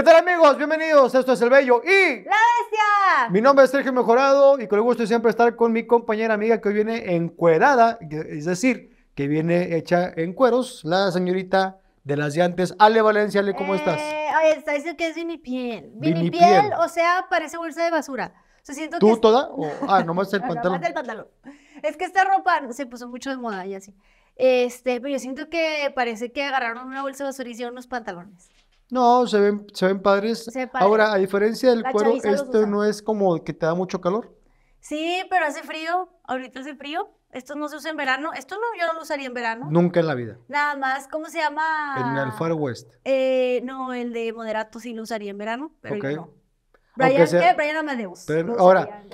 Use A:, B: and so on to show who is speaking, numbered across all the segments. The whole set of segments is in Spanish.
A: ¿Qué tal amigos? Bienvenidos, esto es El Bello y...
B: ¡La Bestia! Mi
A: nombre es Sergio Mejorado y con el gusto de siempre estar con mi compañera amiga que hoy viene encuerada, es decir, que viene hecha en cueros, la señorita de las llantes. Ale Valencia, Ale, ¿cómo eh, estás?
B: Ay, está diciendo que es vinipiel. Vinipiel, piel, o sea, parece bolsa de basura. ¿Tú toda? Ah, nomás el pantalón. Nomás el pantalón. Es que esta ropa se puso mucho de moda y así. Este, pero yo siento que parece que agarraron una bolsa de basura y hicieron unos pantalones.
A: No, se ven, se ven padres. Ahora, a diferencia del cuero, esto no es como que te da mucho calor.
B: Sí, pero hace frío. Ahorita hace frío. Esto no se usa en verano. Esto no, yo no lo usaría en verano. Nunca en la vida. Nada más, ¿cómo se llama? En el Far West. Eh, no, el de Moderato sí lo usaría en verano, pero no. Brian, ¿qué? Brian Amadeus. ahora,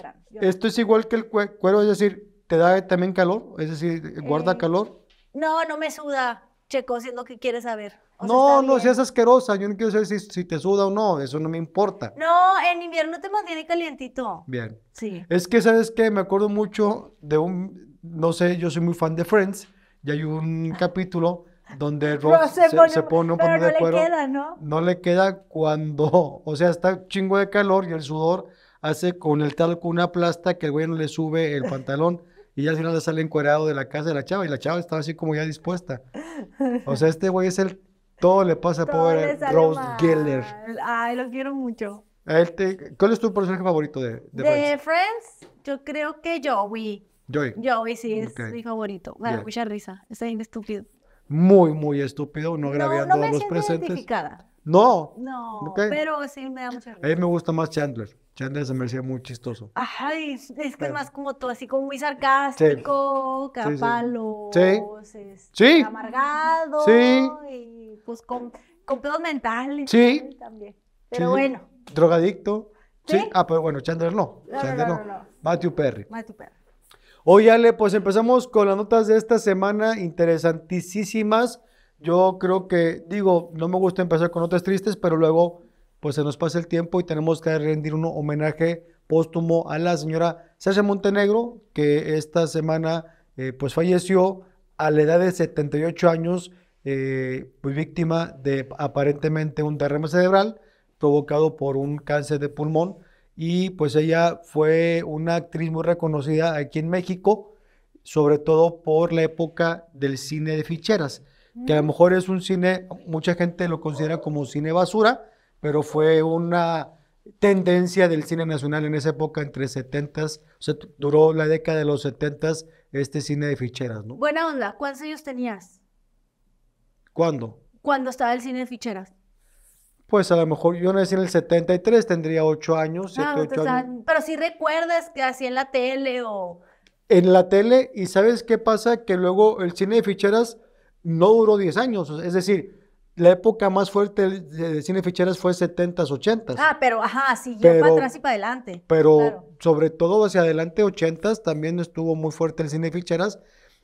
A: esto es igual que el cuero, es decir, ¿te da también calor? Es decir, ¿guarda eh, calor?
B: No, no me suda. Checo, si es lo que quieres saber.
A: No, no, si es asquerosa. Yo no quiero saber si, te suda o no. Eso no me importa.
B: No, en invierno te mantiene calientito. Bien. Sí.
A: Es que, ¿sabes qué? Me acuerdo mucho de un. No sé, yo soy muy fan de Friends. Y hay un ah. capítulo donde Ross se, pone, un pantalón de cuero. No le queda, ¿no? No le queda cuando. O sea, está chingo de calor y el sudor hace con el talco una plasta que el güey no le sube el pantalón. Y ya al final le sale encuerado de la casa de la chava y la chava estaba así como ya dispuesta. O sea, este güey es el... Todo le pasa a pobre Rose Geller.
B: Ay, lo quiero mucho.
A: ¿Cuál es tu personaje favorito de,
B: Friends? Yo creo que Joey. Joey. Joey sí es mi favorito. Bueno, mucha risa. Está bien estúpido.
A: Muy, muy estúpido. No grabando los presentes. Identificada. No.
B: No, pero sí me da mucha risa.
A: A mí me gusta más Chandler. Chandler se me hacía muy chistoso.
B: Ajá, es, que es más como todo, así como muy sarcástico, capalo, este, sí, amargado. Y pues con, con pedos mentales. También. Pero bueno.
A: Drogadicto. ¿Sí? Ah, pero pues, bueno, Chandler no. no Chandler no, no, Matthew Perry. Matthew Perry. Oye, Ale, pues empezamos con las notas de esta semana, interesantísimas. Yo creo que, digo, no me gusta empezar con notas tristes, pero luego pues se nos pasa el tiempo y tenemos que rendir un homenaje póstumo a la señora Sasha Montenegro, que esta semana eh, pues falleció a la edad de 78 años, eh, pues, víctima de aparentemente un derrame cerebral provocado por un cáncer de pulmón. Y pues ella fue una actriz muy reconocida aquí en México, sobre todo por la época del cine de ficheras que a lo mejor es un cine, mucha gente lo considera como cine basura, pero fue una tendencia del cine nacional en esa época, entre 70s, o sea, duró la década de los 70s, este cine de ficheras, ¿no?
B: Buena onda, ¿cuántos años tenías? ¿Cuándo? Cuando estaba el cine de ficheras.
A: Pues a lo mejor yo nací en el 73, tendría 8 años, ah, ah,
B: Pero si recuerdas que hacía en la tele o...
A: En la tele, y ¿sabes qué pasa? Que luego el cine de ficheras no duró 10 años. Es decir, la época más fuerte de cine ficheras fue 70s, 80s. Ah,
B: pero ajá, sí, para atrás y para adelante.
A: Pero sobre todo hacia adelante, 80s, también estuvo muy fuerte el cine ficheras.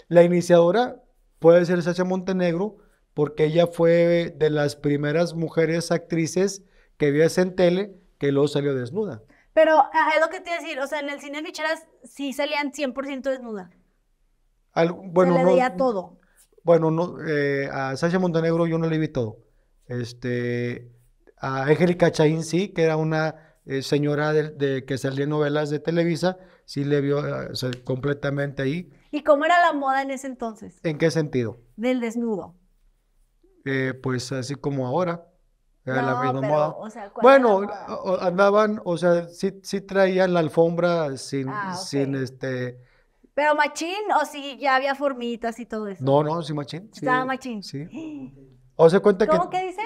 A: La iniciadora puede ser Sasha Montenegro, porque ella fue de las primeras mujeres actrices que vives en tele que luego salió desnuda.
B: Pero es lo que te iba decir, o sea, en el cine ficheras sí salían 100% desnuda.
A: Algo, bueno, le todo. Bueno, no, eh, a Sasha Montenegro yo no le vi todo. Este, a Angélica Chaín sí, que era una eh, señora de, que salía en novelas de Televisa, sí le vio eh, completamente ahí.
B: ¿Y cómo era la moda en ese entonces?
A: ¿En qué sentido?
B: Del desnudo.
A: pues así como ahora. Era la misma moda. bueno, andaban, o sea, sí, sí traían la alfombra sin, ah, sin este
B: pero machín, o si ya había formitas y todo eso.
A: No, no, sí machín. Estaba machín. Sí. O se cuenta ¿Cómo que... dice?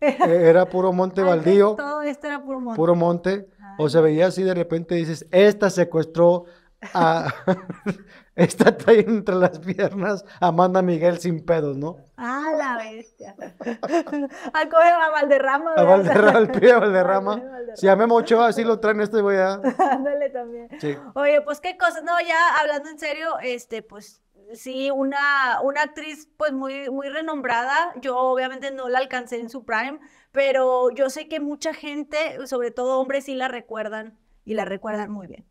A: Era puro monte eh, baldío.
B: Todo esto era puro monte. Puro
A: monte. O se veía así de repente dices, esta secuestró a... Está trae entre las piernas Amanda Miguel sin pedos, ¿no?
B: Ah, la bestia. Al a ah, Valderrama. A ah, Valderrama, al pie de Valderrama.
A: Si a Memo así lo traen, este voy a... ¿ah?
B: Ándale también. Oye, pues qué cosa? no, ya hablando en serio, este, pues sí, una, una actriz pues muy, muy renombrada. Yo obviamente no la alcancé en su prime, pero yo sé que mucha gente, sobre todo hombres, sí la recuerdan y la recuerdan muy bien.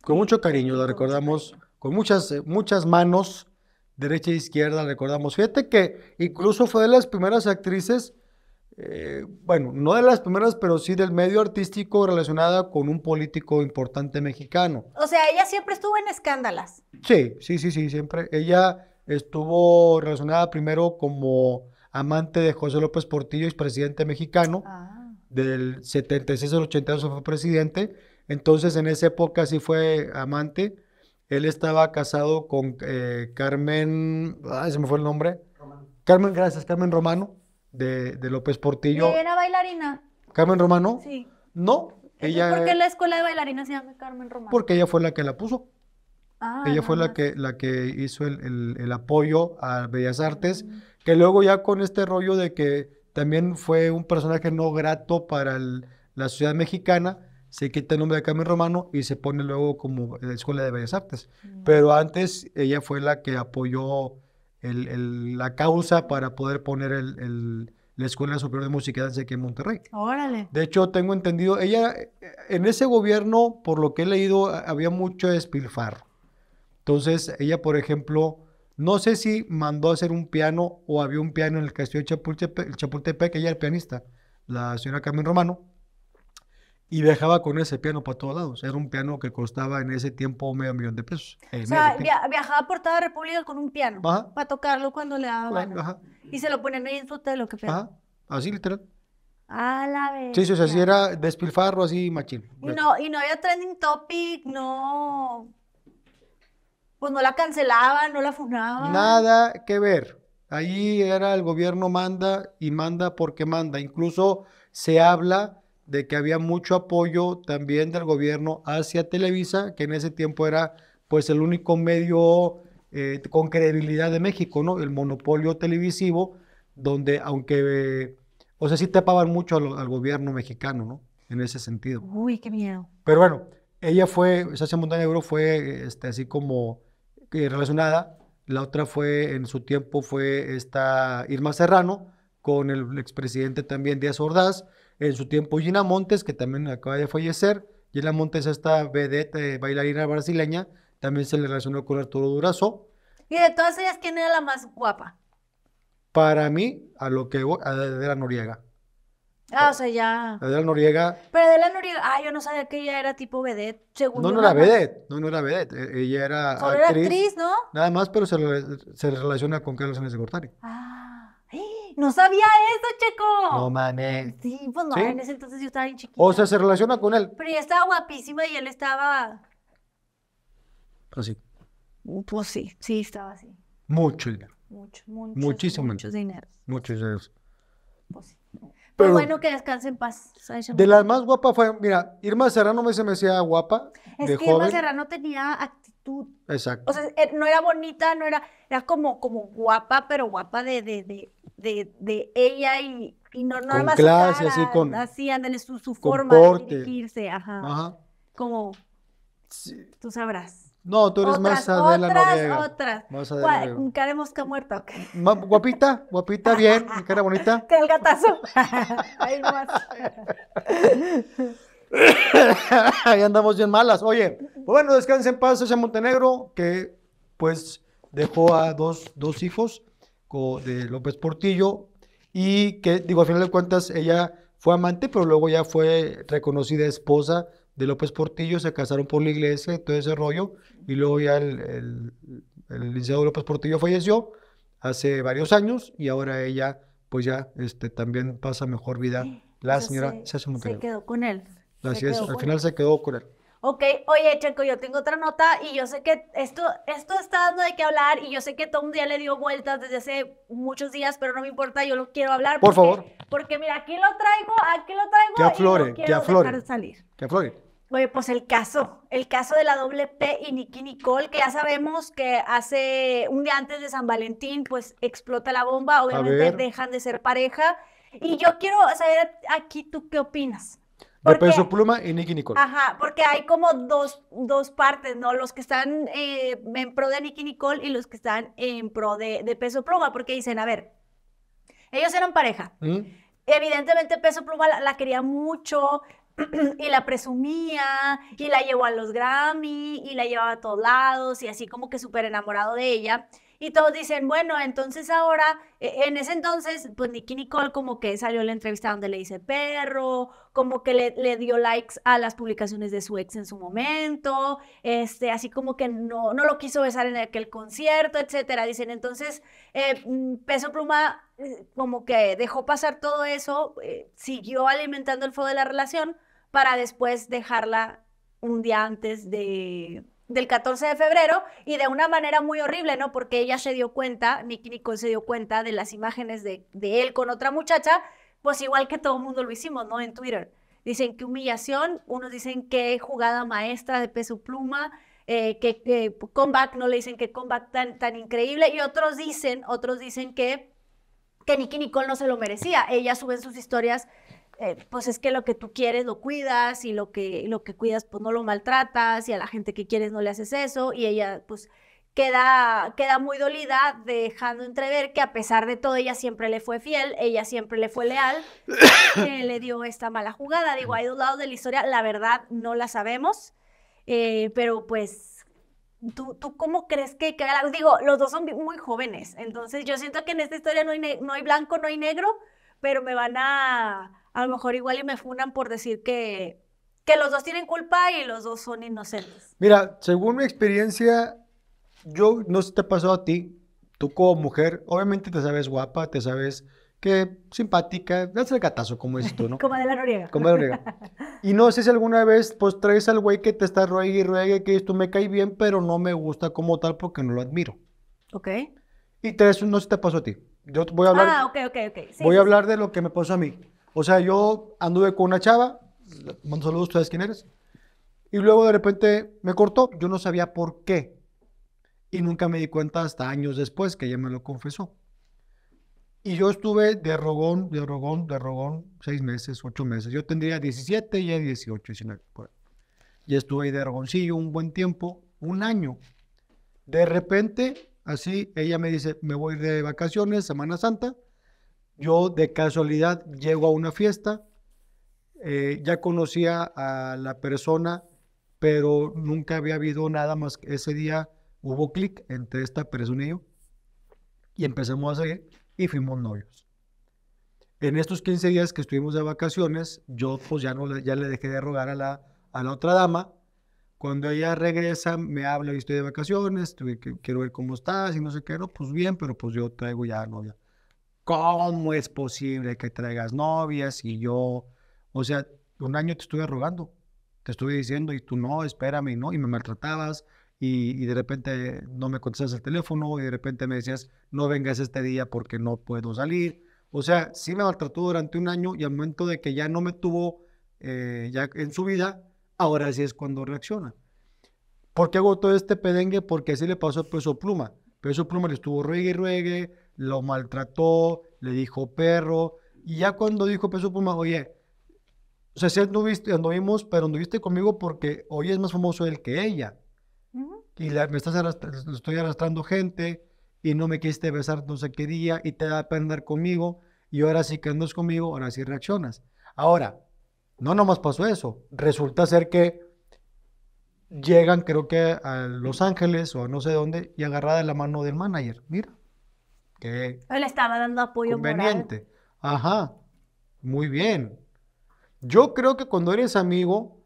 A: Con mucho cariño la recordamos con muchas, eh, muchas manos, derecha e izquierda, recordamos. Fíjate que incluso fue de las primeras actrices, eh, bueno, no de las primeras, pero sí del medio artístico relacionada con un político importante mexicano.
B: O sea, ella siempre estuvo en escándalas.
A: Sí, sí, sí, sí, siempre. Ella estuvo relacionada primero como amante de José López Portillo, y presidente mexicano. Ah. Del 76 al 82 fue presidente. Entonces, en esa época sí fue amante él estaba casado con eh, Carmen, ah se me fue el nombre. Romano. Carmen, gracias, Carmen Romano, de, de López Portillo. ¿Y
B: era bailarina?
A: ¿Carmen Romano? Sí. No, ella... ¿Por qué la
B: escuela de bailarina se llama Carmen Romano? Porque
A: ella fue la que la puso.
B: Ah, ella fue la
A: que, la que hizo el, apoyo a Bellas mm. Artes, que luego ya con este rollo de que también fue un personaje no grato para la ciudad mexicana, se quita el nombre de Carmen Romano y se pone luego como eh, la Escuela de Bellas Artes. Mm. Pero antes ella fue la que apoyó la causa para poder poner la Escuela Superior de Música de aquí en Monterrey. Órale. De hecho, tengo entendido, ella eh, en ese gobierno, por lo que he leído, había mucho despilfarro. Entonces, ella, por ejemplo, no sé si mandó a hacer un piano o había un piano en el castillo de Chapultepec, Chapultepec ella era el pianista, la señora Carmen Romano y viajaba con ese piano para todos lados. Era un piano que costaba en ese tiempo medio millón de pesos. Eh, o sea,
B: viajaba por toda la República con un piano ajá. para tocarlo cuando le daba Y se lo ponían ahí en su hotel, lo que fuera. Ajá, así literal. A la vez. Sí, sí, o sea, sí era
A: despilfarro así machín. No,
B: y no había trending topic, no. Pues no la cancelaban, no la funaban.
A: Nada que ver. Ahí era el gobierno manda y manda porque manda. Incluso se habla de que había mucho apoyo también del gobierno hacia Televisa, que en ese tiempo era pues el único medio eh, con credibilidad de México, ¿no? El monopolio televisivo, donde aunque, o sea, sí tapaban mucho al, gobierno mexicano, ¿no? En ese sentido. Uy, qué miedo. Pero bueno, ella fue, de Oro fue este, así como eh, relacionada, la otra fue, en su tiempo fue esta Irma Serrano, con el expresidente también Díaz Ordaz, en su tiempo Gina Montes, que también acaba de fallecer. Gina Montes, esta vedette eh, bailarina brasileña, también se le relacionó con Arturo Durazo.
B: ¿Y de todas ellas quién era la más guapa?
A: Para mí, a lo que voy, a Adela Noriega.
B: Ah, o sea, ya.
A: Adela Noriega.
B: Pero Adela Noriega, ah, yo no sabía que ella era tipo vedette, según No, no era vedette,
A: no, no era vedette. E, ella era actriz, era actriz, ¿no? Nada más, pero se, relaciona con Carlos Sánchez de Gortari. Ah.
B: No sabía eso, Checo. No
A: mames.
B: Sí, pues no, en ese entonces yo estaba bien chiquita. O
A: sea, se relaciona con él.
B: Pero ella estaba guapísima y él estaba. Así. Pues, mm, pues sí, sí, estaba así.
A: Mucho dinero.
B: Mucho, mucho. Muchísimo. Muchos dineros.
A: Muchos dineros. Pues sí. Pero, pues bueno,
B: que descanse en paz. De las más
A: guapas fue, mira, Irma Serrano me se me decía guapa. Es que Irma Serrano
B: tenía actitud. Exacto. O sea, eh, no era bonita, no era, era como, como guapa, pero guapa de, de, de de, de ella y, y no, nada más así con en su, forma de dirigirse, Como tú sabrás.
A: No, tú eres más adelante otras, Noriega. más
B: Cara de mosca muerta,
A: Guapita, guapita, bien, cara bonita.
B: Que el gatazo. Ahí más.
A: Ahí andamos bien malas. Oye, pues bueno, descansen en paz, ese Montenegro, que pues dejó a dos, dos hijos de López Portillo y que, digo, al final de cuentas, ella fue amante, pero luego ya fue reconocida esposa de López Portillo, se casaron por la iglesia todo ese rollo, y luego ya el, el, el licenciado López Portillo falleció hace varios años y ahora ella pues ya este, también pasa mejor vida. La señora se, se,
B: quedó con él. es, al final se quedó con él. Ok, oye, Checo, yo tengo otra nota y yo sé que esto, esto está dando de qué hablar y yo sé que todo un día le dio vueltas desde hace muchos días, pero no me importa, yo lo quiero hablar. Por favor. Porque mira, aquí lo traigo, aquí lo traigo. Que aflore, que aflore. Que aflore. Oye, pues el caso, el caso de la doble P y Nicky Nicole, que ya sabemos que hace un día antes de San Valentín, pues explota la bomba, obviamente dejan de ser pareja. Y yo quiero saber aquí tú qué opinas
A: de Peso Pluma y Nicky Nicole.
B: Ajá, porque hay como dos, dos partes, ¿no? Los que están eh, en pro de Nicky Nicole y los que están en pro de, de Peso Pluma, porque dicen, a ver, ellos eran pareja. ¿Mm? Evidentemente Peso Pluma la, la quería mucho, y la presumía y la llevó a los Grammy y la llevaba a todos lados y así como que súper enamorado de ella. Y todos dicen, bueno, entonces ahora, eh, en ese entonces, pues Nicky Nicole como que salió en la entrevista donde le dice perro, como que le, dio likes a las publicaciones de su ex en su momento, este, así como que no, no lo quiso besar en aquel concierto, etcétera. Dicen, entonces, eh, mm, Peso Pluma eh, como que dejó pasar todo eso, siguió alimentando el fuego de la relación para después dejarla un día antes de del 14 de febrero y de una manera muy horrible, ¿no? Porque ella se dio cuenta, Nicky Nicole se dio cuenta de las imágenes de, él con otra muchacha, pues igual que todo el mundo lo hicimos, ¿no? En Twitter. Dicen que humillación, unos dicen que jugada maestra de peso pluma, eh, que, comeback, no le dicen que comeback tan, tan increíble, y otros dicen, otros dicen que, que Nicky Nicole no se lo merecía. Ella sube sus historias eh, pues es que lo que tú quieres lo cuidas y lo que, lo que cuidas pues no lo maltratas y a la gente que quieres no le haces eso y ella pues queda, queda muy dolida dejando entrever que a pesar de todo ella siempre le fue fiel, ella siempre le fue leal, que eh, le dio esta mala jugada. Digo, hay dos lados de la historia, la verdad no la sabemos, eh, pero pues... ¿Tú, ¿Tú cómo crees que, Digo, los dos son muy jóvenes, entonces yo siento que en esta historia no hay, no hay blanco, no hay negro, pero me van a a lo mejor igual y me funan por decir que, los dos tienen culpa y los dos son inocentes.
A: Mira, según mi experiencia, yo no sé si te pasó a ti, tú como mujer, obviamente te sabes guapa, te sabes que simpática, es el gatazo, como es tú, ¿no? como
B: de la Noriega. Como de la Noriega.
A: Y no sé si alguna vez, pues traes al güey que te está ruegue y ruegue, que esto me cae bien, pero no me gusta como tal porque no lo admiro. Ok. Y tres, no sé si te pasó a ti. Yo voy a hablar. Ah,
B: ok, ok, ok. voy a
A: hablar de lo que me pasó a mí. O sea, yo anduve con una chava, mando saludos, ¿tú sabes quién eres? Y luego de repente me cortó, yo no sabía por qué. Y nunca me di cuenta hasta años después que ella me lo confesó. Y yo estuve de rogón, de rogón, de rogón, seis meses, ocho meses. Yo tendría 17 y ella 18, 19. Y estuve ahí de rogoncillo un buen tiempo, un año. De repente, así, ella me dice, me voy de vacaciones, Semana Santa yo de casualidad llego a una fiesta, eh, ya conocía a la persona, pero nunca había habido nada más que ese día hubo clic entre esta persona y yo. Y empezamos a salir y fuimos novios. En estos 15 días que estuvimos de vacaciones, yo pues ya, no, ya le dejé de rogar a la, a la otra dama. Cuando ella regresa, me habla, y estoy de vacaciones, quiero ver cómo estás y no sé qué, no, pues bien, pero pues yo traigo ya novia. ¿cómo es posible que traigas novias? Y yo, o sea, un año te estuve rogando, te estuve diciendo, y tú no, espérame, ¿no? Y me maltratabas, y, de repente no me contestas el teléfono, y de repente me decías, no vengas este día porque no puedo salir. O sea, sí me maltrató durante un año y al momento de que ya no me tuvo eh, ya en su vida, ahora sí es cuando reacciona. ¿Por qué hago todo este pedengue? Porque así le pasó a Peso Pluma. Peso Pluma le estuvo ruegue y ruegue, lo maltrató, le dijo perro. Y ya cuando dijo Peso Pluma, pues, oye, o sea, viste? anduviste, anduvimos, pero anduviste conmigo porque hoy es más famoso él que ella. Y me estás arrastrando, estoy arrastrando gente y no me quisiste besar no sé qué día y te da a andar conmigo y ahora sí que andas conmigo, ahora sí reaccionas. Ahora, no nomás pasó eso. Resulta ser que llegan, creo que a Los Ángeles o no sé dónde, y agarrada la mano del manager. Mira, él
B: estaba dando apoyo conveniente.
A: Ajá, muy bien. Yo creo que cuando eres amigo,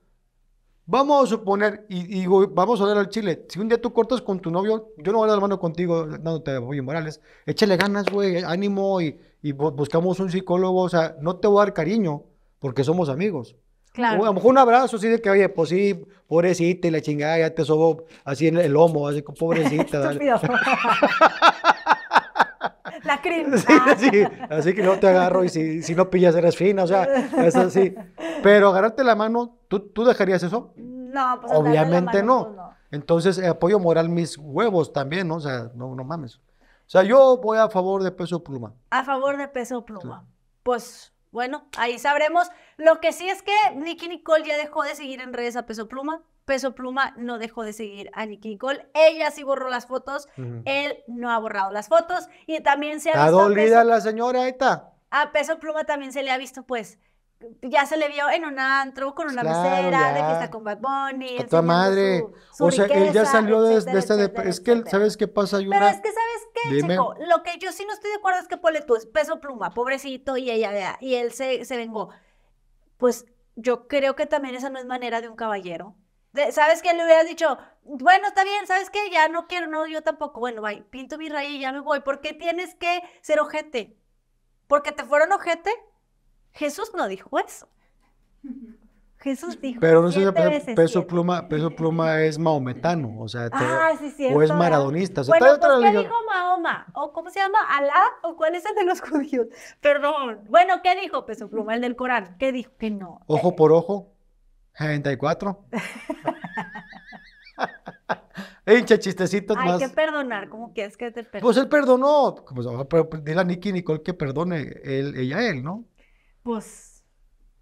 A: vamos a suponer, y, vamos a hablar al chile, si un día tú cortas con tu novio, yo no voy a dar mano contigo dándote apoyo morales, échale ganas, güey, ánimo y, buscamos un psicólogo, o sea, no te voy a dar cariño porque somos amigos. Claro. a lo mejor un abrazo así de que, oye, pues sí, pobrecita y la chingada, ya te sobo así en el lomo, así pobrecita.
B: La crimen. Sí,
A: así que no te agarro y si, no pillas eres fina, o sea, es así. Pero agarrarte la mano, ¿tú, tú dejarías eso?
B: No, pues Obviamente pues, no.
A: Entonces, eh, apoyo moral mis huevos también, ¿no? O sea, no, no mames. O sea, yo voy a favor de peso pluma.
B: A favor de peso pluma. Pues bueno, ahí sabremos. Lo que sí es que Nicky Nicole ya dejó de seguir en redes a peso pluma. Peso Pluma no dejó de seguir a Nicky Nicole. Ella sí borró las fotos. Él no ha borrado las fotos. Y también se ha visto. la señora está. A Peso Pluma también se le ha visto, pues. Ya se le vio en un antro con una mesera, de fiesta con Bad Bunny. madre. o sea, él ya salió de, este, es
A: que, ¿sabes qué pasa? Hay Pero es que,
B: ¿sabes qué, chico? Lo que yo sí no estoy de acuerdo es que Pole tú, es Peso Pluma, pobrecito, y ella, vea, y él se, se vengó. Pues yo creo que también esa no es manera de un caballero. ¿sabes qué? Le hubieras dicho, bueno, está bien, ¿sabes qué? Ya no quiero, no, yo tampoco, bueno, bye, pinto mi raíz y ya me voy. ¿Por qué tienes que ser ojete? ¿Porque te fueron ojete? Jesús no dijo eso. Jesús dijo. Pero no sé peso,
A: pluma, peso pluma es maometano, o sea, ah, o es maradonista. O sea, bueno, pues, ¿qué dijo
B: Mahoma? ¿O cómo se llama? ¿Alá? ¿O cuál es el de los judíos? Perdón. Bueno, ¿qué dijo peso pluma? El del Corán. ¿Qué dijo? Que no.
A: Ojo por ojo. 94. Hincha chistecitos Hay más. Hay que
B: perdonar, ¿cómo quieres que te perdone? Pues él
A: perdonó. Pues, ah, pero dile a Nicky y Nicole que perdone él, ella él, ¿no? Pues.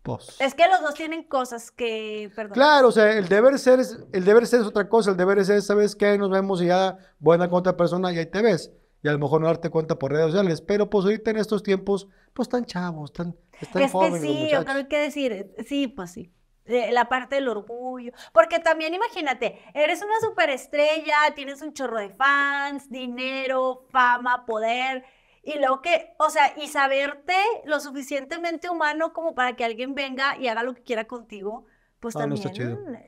A: Pues.
B: Es que los dos tienen cosas que perdonar. Claro, o sea,
A: el deber ser es, el deber ser es otra cosa. El deber ser es, ¿sabes qué? Nos vemos y ya buena con otra persona y ahí te ves. Y a lo mejor no darte cuenta por redes sociales. Pero pues ahorita en estos
B: tiempos, pues tan chavos, tan, muchachos es Que sí, yo creo que decir, eh, sí, pues sí la parte del orgullo, porque también imagínate, eres una superestrella, tienes un chorro de fans, dinero, fama, poder, y luego que, o sea, y saberte lo suficientemente humano como para que alguien venga y haga lo que quiera contigo, pues también ah, no está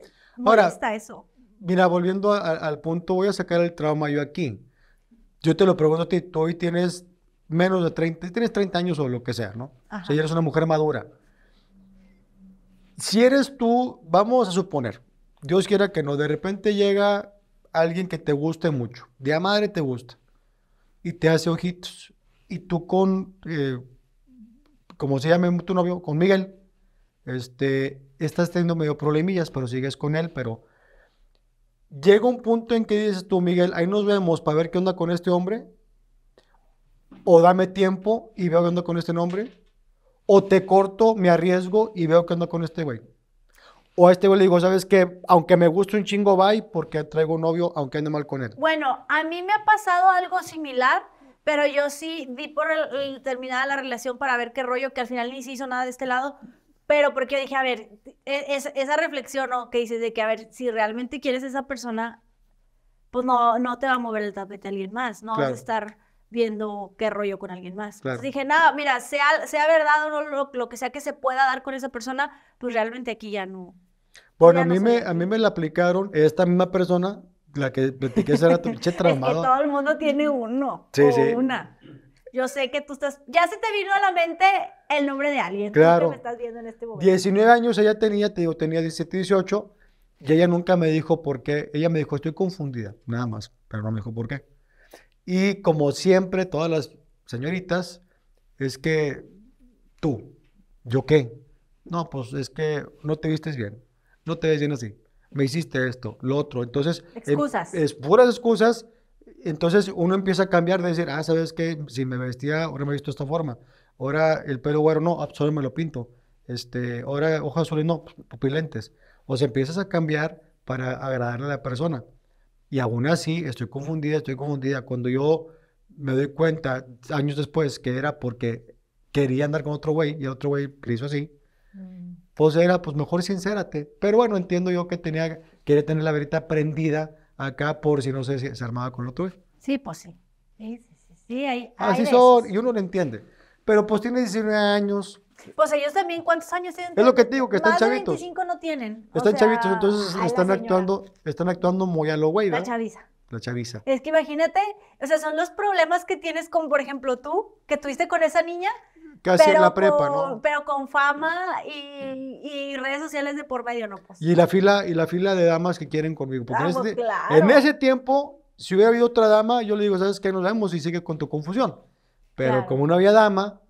B: Ahora, eso.
A: Mira, volviendo al punto, voy a sacar el trauma yo aquí. Yo te lo pregunto a ti, tú hoy tienes menos de 30, tienes 30 años o lo que sea, ¿no? O sea, ya eres una mujer madura si eres tú, vamos a suponer, Dios quiera que no, de repente llega alguien que te guste mucho, de madre te gusta, y te hace ojitos, y tú con, eh, como se llame tu novio, con Miguel, este, estás teniendo medio problemillas, pero sigues con él, pero llega un punto en que dices tú, Miguel, ahí nos vemos para ver qué onda con este hombre, o dame tiempo y veo qué onda con este hombre, o te corto, me arriesgo y veo que ando con este güey. O a este güey le digo, ¿sabes qué? Aunque me guste un chingo, bye, porque traigo un novio, aunque ande mal con él.
B: Bueno, a mí me ha pasado algo similar, pero yo sí di por terminada la relación para ver qué rollo, que al final ni se hizo nada de este lado. Pero porque dije, a ver, e, esa reflexión ¿no? que dices de que, a ver, si realmente quieres a esa persona, pues no, no te va a mover el tapete a alguien más, no vas a estar viendo qué rollo con alguien más. dije, nada, mira, sea, sea verdad o no, lo, que sea que se pueda dar con esa persona, pues realmente aquí ya no.
A: Pues bueno, a, mí me, a mí me la aplicaron esta misma persona, la que platiqué esa era pinche que todo
B: el mundo tiene uno o una. Yo sé que tú estás, ya se te vino a la mente el nombre de alguien. Claro. Me estás viendo en este momento.
A: 19 años ella tenía, te digo, tenía 17, 18, y ella nunca me dijo por qué. Ella me dijo, estoy confundida, nada más, pero no me dijo por qué. Y como siempre, todas las señoritas, es que tú, ¿yo qué? No, pues es que no te vistes bien, no te ves bien así, me hiciste esto, lo otro. Entonces, em, excusas. es puras excusas. Entonces uno empieza a cambiar de decir, ah, ¿sabes que Si me vestía, ahora me he visto de esta forma. Ahora el pelo güero, no, ah, solo pues me lo pinto. Este, ahora hojas azules, no, pues, pupilentes. O sea, empiezas a cambiar para agradarle a la persona. Y aún así, estoy confundida, estoy confundida. Cuando yo me doy cuenta años después que era porque quería andar con otro güey y el otro güey le hizo así, mm. pues era, pues mejor sincérate. Pero bueno, entiendo yo que tenía, quería tener la verita prendida acá por si no sé si se armaba con lo tuyo.
B: Sí, pues sí. Sí, sí, sí, hay, Así son,
A: y uno lo entiende. Pero pues tiene 19 años,
B: pues ellos también, ¿cuántos años tienen? Es lo que te digo, que están Más chavitos. De 25 no tienen. Están chavitos, entonces están actuando,
A: están actuando muy a lo güey, La chaviza. La chaviza.
B: Es que imagínate, o sea, son los problemas que tienes con, por ejemplo, tú, que tuviste con esa niña.
A: Casi en la prepa, ¿no?
B: Pero con fama y, redes sociales de por medio, ¿no? Pues.
A: Y la fila, y la fila de damas que quieren conmigo. Porque en, ese, tiempo, si hubiera habido otra dama, yo le digo, ¿sabes qué? Nos vemos y sigue con tu confusión. Pero como no había dama,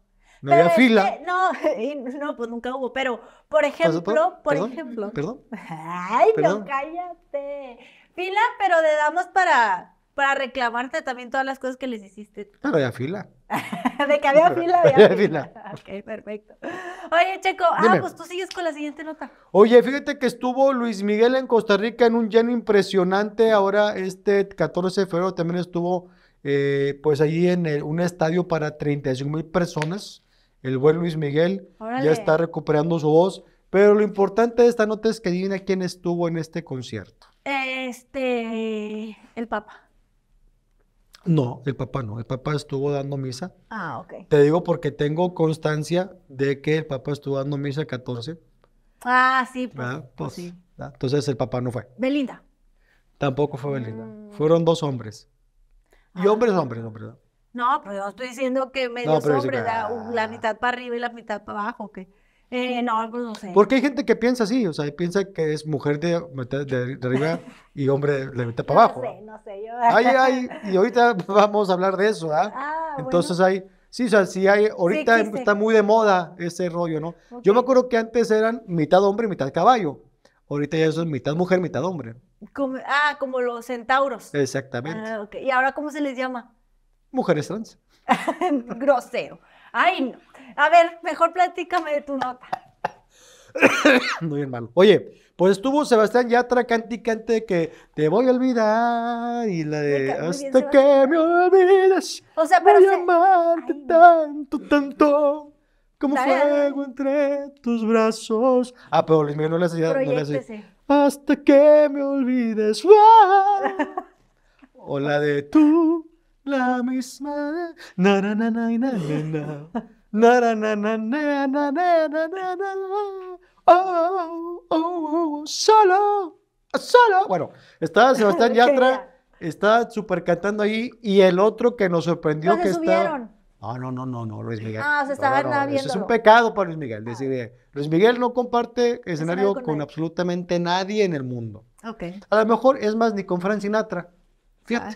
B: no había fila. no, no, pues nunca hubo. Pero, por ejemplo, por, ¿Perdón? ejemplo. ¿Perdón? Ay, no, cállate. Fila, pero le damos para, para reclamarte también todas las cosas que les hiciste. No, había fila. de que había fila, había, fila. Ok, perfecto. Oye, Checo, ah, pues tú sigues con la siguiente nota.
A: Oye, fíjate que estuvo Luis Miguel en Costa Rica en un lleno impresionante. Ahora, este 14 de febrero también estuvo. Eh, pues allí en un estadio para 35 mil personas el buen Luis Miguel ya está recuperando su voz. Pero lo importante de esta nota es que adivina quién estuvo en este concierto.
B: Este, el Papa.
A: No, el Papa no. El Papa estuvo dando misa.
B: Ah, ok. Te
A: digo porque tengo constancia de que el Papa estuvo dando misa el 14.
B: Ah, sí,
A: pues, pues, pues Entonces el Papa no fue. Belinda. Tampoco fue Belinda. Mm. Fueron dos hombres. Y ah. hombres, hombres, hombres. ¿no?
B: No, pero yo estoy diciendo que medio hombre la, mitad para arriba y la mitad para abajo, que... Eh, no, pues no sé. Porque hay
A: gente que piensa así, o sea, piensa que es mujer de, de, arriba y hombre de la mitad para abajo. No
B: sé, no sé. Yo...
C: Ay, ay,
A: y ahorita vamos a hablar de eso, ¿ah? ah Entonces hay... Sí, o sea, sí hay, ahorita está muy de moda ese rollo, ¿no? Yo me acuerdo que antes eran mitad hombre y mitad caballo. Ahorita ya eso es mitad mujer, mitad hombre.
B: Como, ah, como los centauros.
A: Exactamente.
B: Ah, ¿Y ahora cómo se les llama?
A: mujeres trans.
B: Grosero. Ay, no. A ver, mejor platícame de tu nota.
A: Muy bien malo. Oye, pues estuvo Sebastián Yatra canticante y que te voy a olvidar y la de hasta que me olvides. O sea, pero voy se... a amarte tanto, tanto como fuego entre tus brazos. Ah, pero Luis Miguel no le hacía, no le sé. Hasta que me olvides. o la de tú la misma. Na, na, na, na, na, Na, na, na, solo, solo. Bueno, está Sebastián Yatra, está super cantando ahí. Y el otro que nos sorprendió que está. No, no, no, no, no, Luis Miguel. Ah, se estaba es un pecado para Luis Miguel. Decir, Luis Miguel no comparte escenario con, absolutamente nadie en el mundo. Okay. A lo mejor es más ni con Frank Sinatra.
B: Fíjate.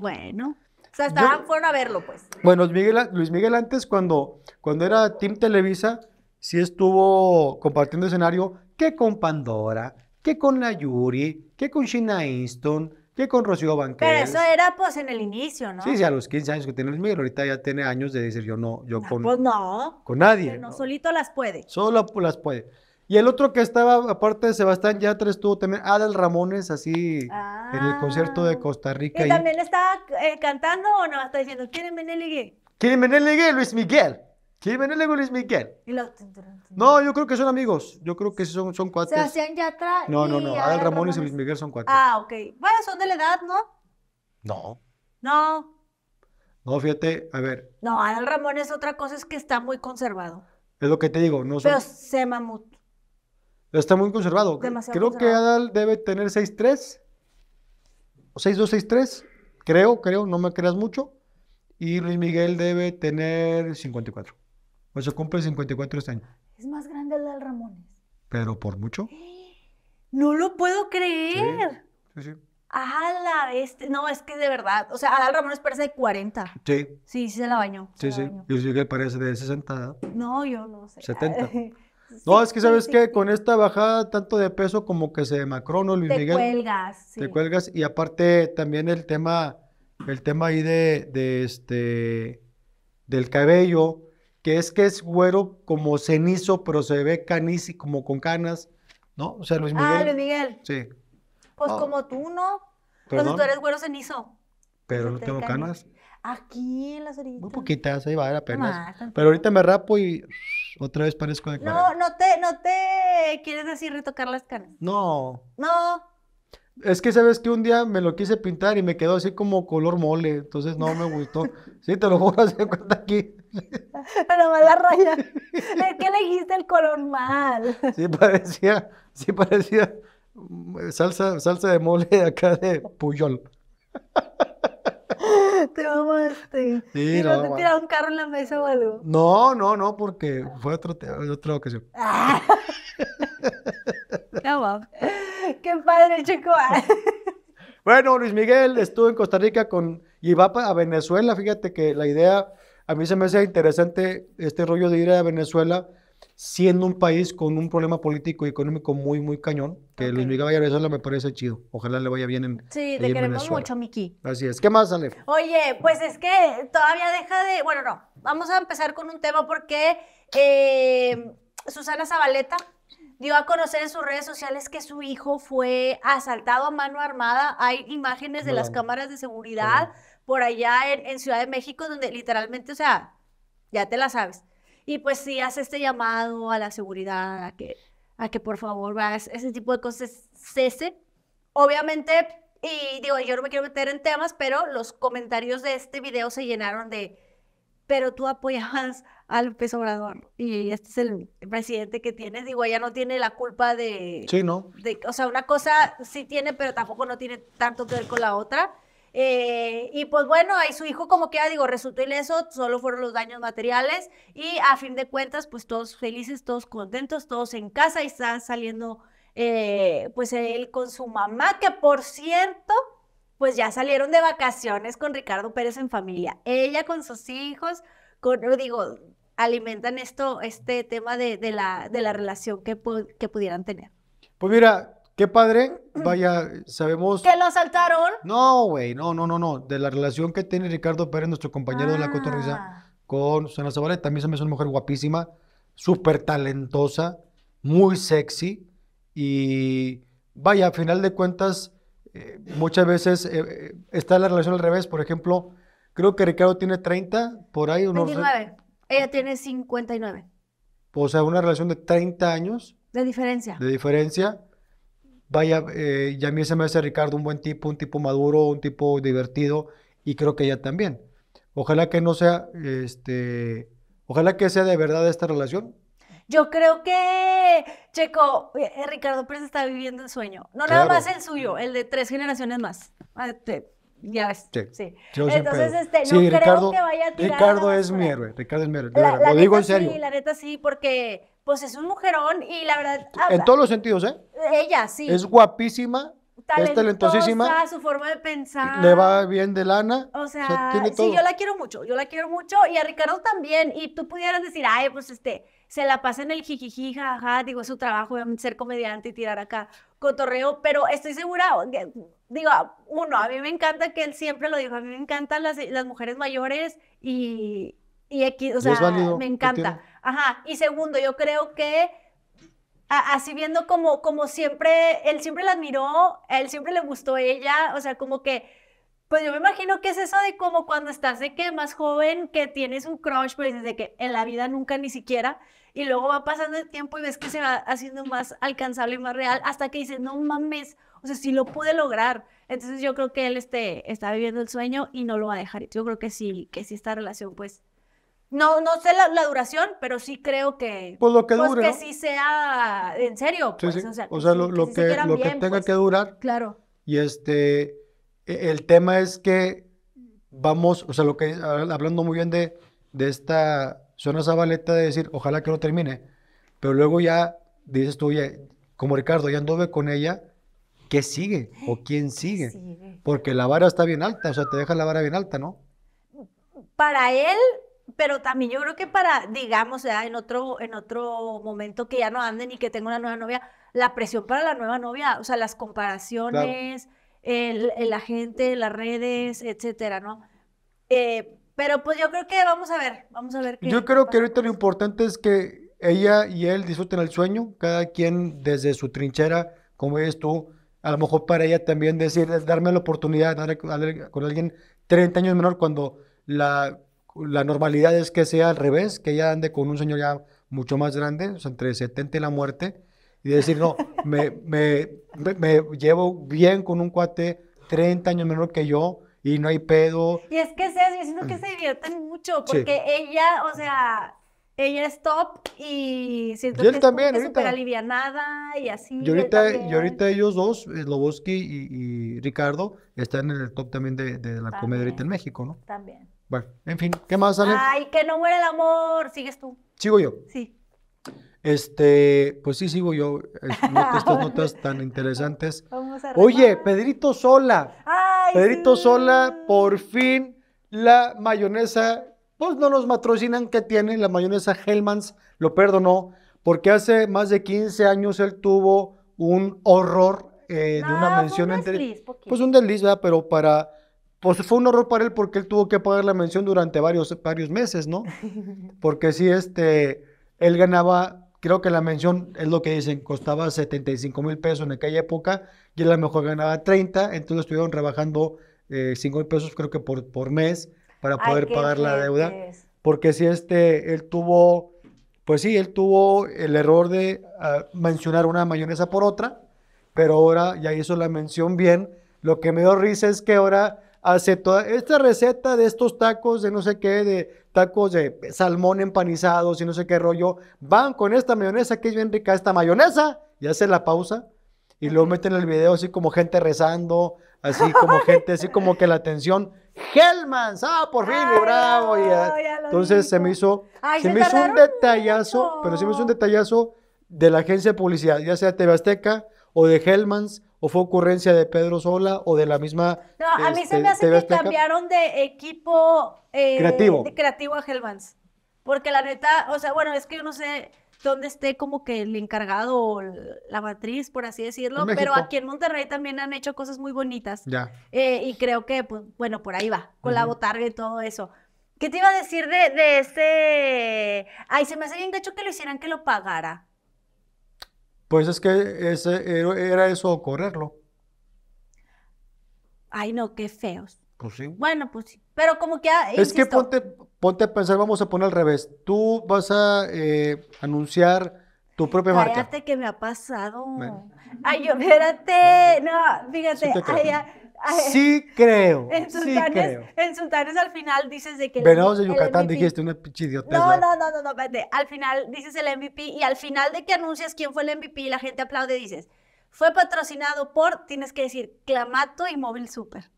B: Bueno. O sea, estaban, fueron a verlo, pues.
A: Bueno, Luis Miguel, Luis antes, cuando, cuando era Team Televisa, sí estuvo compartiendo escenario que con Pandora, que con la Yuri, que con Shina Easton, que con Rocío Banquero. Pero eso
B: era pues en el inicio, ¿no? Sí, sí, a
A: los 15 años que tiene Luis Miguel, ahorita ya tiene años de decir yo no, yo ah, con, pues
B: no,
A: con nadie. No,
B: solito las puede.
A: Solo las puede. Y el otro que estaba, aparte de Sebastián Yatra, estuvo también Adel Ramones, así, en el concierto de ah. Costa Rica. ¿Y, también
B: estaba eh, cantando o no? Está diciendo, ¿quién es Menelik?
A: ¿Quién es Ligue, Luis Miguel. ¿Quién es Luis Miguel. No, yo creo que son amigos. Yo creo que son, son cuates. Sebastián
B: Yatra. No, no, no. Adel Ramones, y Luis Miguel son cuates. Ah, ok. Bueno, son de la edad, ¿no? No. No.
A: No, fíjate, a ver.
B: No, Adel Ramones, otra cosa es que está muy conservado.
A: Es lo que te digo, no son... Pero
B: se mamut.
A: Está muy conservado. creo que Adal debe tener 6-3 o 6-2, 6-3. Creo, creo, no me creas mucho. Y Luis Miguel debe tener 54. O sea, cumple 54 este año.
B: Es más grande el Ramones.
A: Pero por mucho.
B: No lo puedo creer. Sí, sí. Este, no, es que de verdad. O sea, Adal Ramones parece de 40. Sí. Sí, sí se la bañó. Sí, sí. Bañó.
A: Luis Miguel parece de 60. ¿eh?
B: No, yo no sé. 70.
A: No, es que sabes que con esta bajada tanto de peso como que se demacró, ¿no, Luis Miguel? Te
B: cuelgas. Te
A: cuelgas. Y aparte también el tema, el tema ahí de, este, del cabello, que es que es güero como cenizo, pero se ve canísimo como con canas, ¿no? O sea, Luis ah, Miguel. Ah, Luis Miguel. Sí.
B: Pues ah. como tú, ¿no? tú eres güero cenizo.
A: Pero pues no tengo canas.
B: Aquí en las orillas. Muy poquitas,
A: ahí va, a ver pero ahorita me rapo y otra vez parezco de No,
B: no te, no te quieres así retocar las canas.
A: No. No. Es que sabes que un día me lo quise pintar y me quedó así como color mole, entonces no me gustó. Sí, te lo juro, se cuenta aquí.
B: Pero me raya. Es que elegiste el color mal.
A: Sí, parecía, sí parecía mm, salsa, salsa de mole acá de Puyol.
B: Te mamaste. a no, no, te un carro en la mesa o algo.
A: No, no, no, porque fue otro, otra ocasión.
B: Qué padre, chico.
A: bueno, Luis Miguel estuvo en Costa Rica con y va a Venezuela. Fíjate que la idea, a mí se me hace interesante este rollo de ir a Venezuela siendo un país con un problema político y económico muy, muy cañón, que Luis Miguel me parece chido. Ojalá le vaya bien en Sí, le queremos mucho, Miki. Así es. ¿Qué más, Ale?
B: Oye, pues es que todavía deja de... Bueno, no. Vamos a empezar con un tema porque eh, Susana Zabaleta dio a conocer en sus redes sociales que su hijo fue asaltado a mano armada. Hay imágenes de las cámaras de seguridad por allá en, en Ciudad de México donde literalmente, o sea, ya te la sabes y pues si hace este llamado a la seguridad, a que, a que por favor ¿verdad? ese tipo de cosas cese. Obviamente, y digo, yo no me quiero meter en temas, pero los comentarios de este video se llenaron de, pero tú apoyabas al López Obrador y este es el presidente que tienes, digo, ella no tiene la culpa de... Sí, ¿no? De, o sea, una cosa sí tiene, pero tampoco no tiene tanto que ver con la otra. Eh, y pues bueno, ahí su hijo como que digo, resultó ileso, solo fueron los daños materiales y a fin de cuentas pues todos felices, todos contentos, todos en casa y están saliendo eh, pues él con su mamá, que por cierto pues ya salieron de vacaciones con Ricardo Pérez en familia, ella con sus hijos, con, digo, alimentan esto, este tema de, la, de la relación que, que pudieran tener.
A: Pues mira, Qué padre, vaya, sabemos. ¿Que
B: lo asaltaron?
A: No, güey, no, no, no, no. De la relación que tiene Ricardo Pérez, nuestro compañero de la Cotorrisa, ah. con Susana Zavala, También se me hace una mujer guapísima, súper talentosa, muy sexy. Y vaya, a final de cuentas, eh, muchas veces eh, eh, está la relación al revés. Por ejemplo, creo que Ricardo tiene 30, por ahí. Unos... 29.
B: Ella tiene 59.
A: O sea, una relación de 30 años.
B: De diferencia.
A: De diferencia vaya, eh, ya a mí se me hace Ricardo un buen tipo, un tipo maduro, un tipo divertido, y creo que ella también. Ojalá que no sea, este, ojalá que sea de verdad esta relación.
B: Yo creo que, Checo, eh, Ricardo Pérez está viviendo el sueño. No nada más el suyo, el de tres generaciones más. Ah, ya ves. Sí. Entonces, este, no Ricardo, creo que vaya a tirar. Ricardo
A: es mi héroe. Ricardo es mi héroe. lo digo en serio. Sí, la
B: neta sí, porque pues es un mujerón y la verdad... En todos los sentidos, ¿eh? Ella, sí. Es
A: guapísima,
B: es talentosísima. su forma de pensar. Le va
A: bien de lana. O sea, sí, yo la
B: quiero mucho, yo la quiero mucho y a Ricardo también. Y tú pudieras decir, ay, pues este, se la pasa en el jijijija, jaja, digo, es su trabajo em, ser comediante y tirar acá cotorreo, pero estoy segura, digo, uno, a mí me encanta que él siempre lo dijo, a mí me encantan las mujeres mayores y, y aquí, o sea, me encanta. Ajá, y segundo, yo creo que así viendo como, como siempre, él siempre la admiró, él siempre le gustó ella, o sea, como que... Pues yo me imagino que es eso de como cuando estás de que más joven, que tienes un crush, pero dices de que en la vida nunca ni siquiera, y luego va pasando el tiempo y ves que se va haciendo más alcanzable y más real, hasta que dices, no mames, o sea, si lo pude lograr. Entonces yo creo que él este, está viviendo el sueño y no lo va a dejar. Yo creo que sí, que sí esta relación pues no, no sé la, duración, pero sí creo que. Pues lo que pues que sí sea en serio. Pues, o sea, lo, que, lo que tenga
A: pues. que durar. Claro. Y este. E, el tema es que vamos, o sea, lo que. Hablando muy bien de, de esta esa baleta de decir, ojalá que no termine. Pero luego ya dices tú, oye, como Ricardo, ya anduve con ella, ¿qué sigue? ¿O quién sigue? sigue? Porque la vara está bien alta, o sea, te deja la vara bien alta, ¿no?
B: Para él, pero también yo creo que para, digamos, ya en otro, en otro momento que ya no anden y que tenga una nueva novia, la presión para la nueva novia, o sea, las comparaciones, el, la gente, las redes, etcétera, ¿no? Eh, pero pues yo creo que vamos a ver, vamos a ver Yo creo que
A: ahorita lo importante es que ella y él disfruten el sueño, cada quien desde su trinchera, como ves tú, a lo mejor para ella también decir, darme la oportunidad de con alguien 30 años menor cuando la la normalidad es que sea al revés, que ella ande con un señor ya mucho más grande, o sea, entre 70 y la muerte, y decir, no, me, me, llevo bien con un cuate 30 años menor que yo, y no hay pedo.
B: Y es que es que mm. se divierten mucho, porque ella, o sea, ella es top y siento yo que también, es súper alivianada y así. Y ahorita, y ahorita
A: ellos dos, Sloboski eh, y, Ricardo, están en el top también de, la comedia ahorita en México, ¿no? También. Bueno, en fin, ¿qué más sale?
B: Ay, que no muere el amor. Sigues tú. ¿Sigo yo? Sí.
A: Este, pues sí, sigo yo. estas notas tan interesantes.
B: Vamos a Oye,
A: Pedrito Sola. Ay, Pedrito Sola, por fin la mayonesa, pues no nos matrocinan que tiene, la mayonesa Hellmans lo perdonó, porque hace más de 15 años él tuvo un horror eh, de una mención un entre. poquito. pues un desliz, ¿verdad? Pero para pues fue un horror para él porque él tuvo que pagar la mención durante varios, varios meses, ¿no? Porque sí, este, él ganaba, creo que la mención, es lo que dicen, costaba 75 mil pesos en aquella época y él a lo mejor ganaba 30, entonces estuvieron rebajando 5 eh, mil pesos creo que por, por mes para poder pagar la deuda. Porque sí, este, él tuvo, pues sí, él tuvo el error de ah, mencionar una mayonesa por otra, pero ahora ya hizo la mención bien. Lo que me dio risa es que ahora hace toda esta receta de estos tacos de no sé qué, de tacos de salmón empanizados y no sé qué rollo, van con esta mayonesa que es bien rica, esta mayonesa, y hace la pausa y luego meten el video así como gente rezando, así como gente, así como que la atención. Hellmans, ah, por fin, bravo. Entonces se me hizo, me hizo un detallazo, pero se me hizo un detallazo de la agencia de publicidad, ya sea TV Azteca, o de Hellmans o fue ocurrencia de Pedro Sola o de la misma. No, a mí se me este, hace que cambiaron
B: de equipo eh, creativo. creativo a Hellmans. Porque la neta, o sea, bueno, es que yo no sé dónde esté como que el encargado o la matriz, por así decirlo, pero aquí en Monterrey también han hecho cosas muy bonitas. Ya. Eh, y creo que, pues, bueno, por ahí va, con la botarga y todo eso. ¿Qué te iba a decir de, de este? Ay, se me hace bien gacho que lo hicieran que lo pagara.
A: Pues es que ese, era eso correrlo.
B: Ay, no, qué feos. Pues sí. Bueno, pues sí. Pero como que. Ah, es que
A: ponte, ponte a pensar, vamos a poner al revés. Tú vas a eh, anunciar tu propia marca.
B: Fíjate que me ha pasado. Ay, yo, espérate. No, fíjate. Sí, ay, sí
A: creo. En Sultanes,
B: al final dices de que. Venados de Yucatán dijiste una pinche No, no, no, no, no, espérate. Al final dices el MVP y al final de que anuncias quién fue el MVP y la gente aplaude, dices. Fue patrocinado por, tienes que decir, Clamato y Móvil Super.